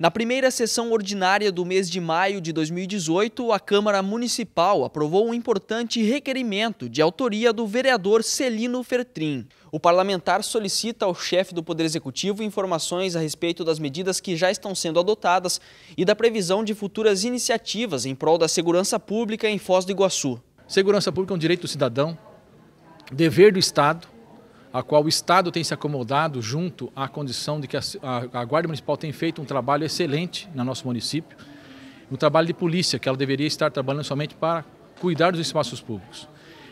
Na primeira sessão ordinária do mês de maio de 2018, a Câmara Municipal aprovou um importante requerimento de autoria do vereador Celino Fertrin. O parlamentar solicita ao chefe do Poder Executivo informações a respeito das medidas que já estão sendo adotadas e da previsão de futuras iniciativas em prol da segurança pública em Foz do Iguaçu. Segurança pública é um direito do cidadão, dever do Estado a qual o Estado tem se acomodado junto à condição de que a, a, a Guarda Municipal tem feito um trabalho excelente no nosso município, um trabalho de polícia, que ela deveria estar trabalhando somente para cuidar dos espaços públicos.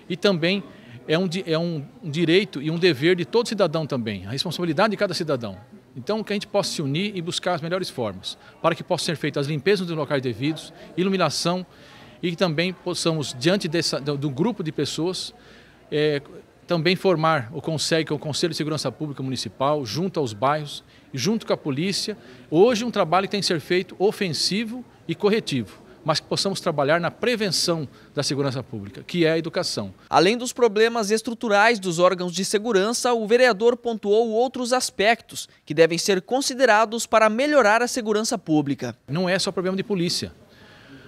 E também é um, é um, direito e um dever de todo cidadão também, a responsabilidade de cada cidadão. Então, que a gente possa se unir e buscar as melhores formas, para que possam ser feitas as limpezas dos locais devidos, iluminação e que também possamos, diante dessa, do, do grupo de pessoas, é, também formar o Conselho, que é o Conselho de Segurança Pública Municipal, junto aos bairros e junto com a polícia. Hoje um trabalho que tem que ser feito ofensivo e corretivo mas que possamos trabalhar na prevenção da segurança pública, que é a educação. Além dos problemas estruturais dos órgãos de segurança, o vereador pontuou outros aspectos que devem ser considerados para melhorar a segurança pública. Não é só problema de polícia,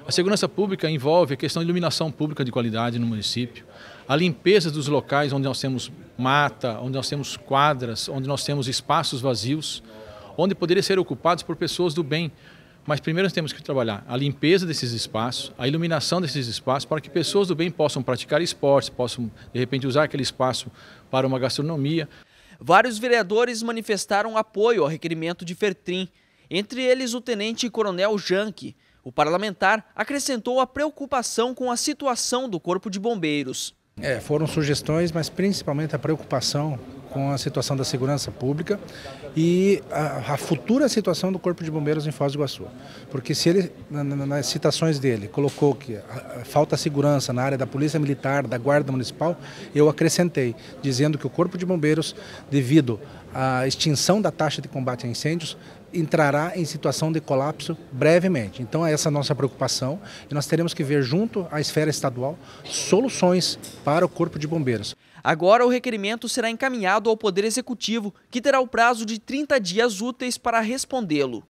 a segurança pública envolve a questão de iluminação pública de qualidade no município, a limpeza dos locais onde nós temos mata, onde nós temos quadras, onde nós temos espaços vazios, onde poderiam ser ocupados por pessoas do bem. Mas primeiro nós temos que trabalhar a limpeza desses espaços, a iluminação desses espaços, para que pessoas do bem possam praticar esportes, possam, de repente, usar aquele espaço para uma gastronomia. Vários vereadores manifestaram apoio ao requerimento de Fertrim, entre eles o tenente coronel Janque, o parlamentar acrescentou a preocupação com a situação do Corpo de Bombeiros. É, foram sugestões, mas principalmente a preocupação com a situação da segurança pública e a, a, futura situação do Corpo de Bombeiros em Foz do Iguaçu. Porque se ele, nas citações dele, colocou que falta segurança na área da Polícia Militar, da Guarda Municipal, eu acrescentei, dizendo que o Corpo de Bombeiros, devido à extinção da taxa de combate a incêndios, entrará em situação de colapso brevemente. Então é essa a nossa preocupação e nós teremos que ver junto à esfera estadual soluções para o Corpo de Bombeiros. Agora, o requerimento será encaminhado ao Poder Executivo, que terá o prazo de 30 dias úteis para respondê-lo.